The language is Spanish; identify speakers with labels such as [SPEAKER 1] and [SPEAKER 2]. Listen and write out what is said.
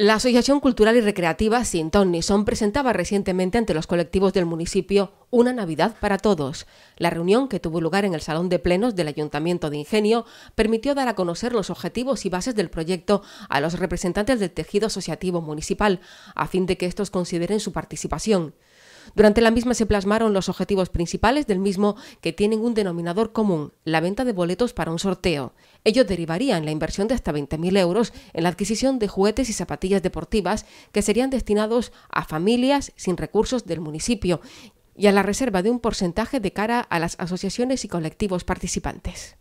[SPEAKER 1] La Asociación Cultural y Recreativa Sintoni Son presentaba recientemente ante los colectivos del municipio Una Navidad para Todos. La reunión, que tuvo lugar en el Salón de Plenos del Ayuntamiento de Ingenio, permitió dar a conocer los objetivos y bases del proyecto a los representantes del tejido asociativo municipal, a fin de que estos consideren su participación. Durante la misma se plasmaron los objetivos principales del mismo que tienen un denominador común, la venta de boletos para un sorteo. Ellos derivarían la inversión de hasta 20.000 euros en la adquisición de juguetes y zapatillas deportivas que serían destinados a familias sin recursos del municipio y a la reserva de un porcentaje de cara a las asociaciones y colectivos participantes.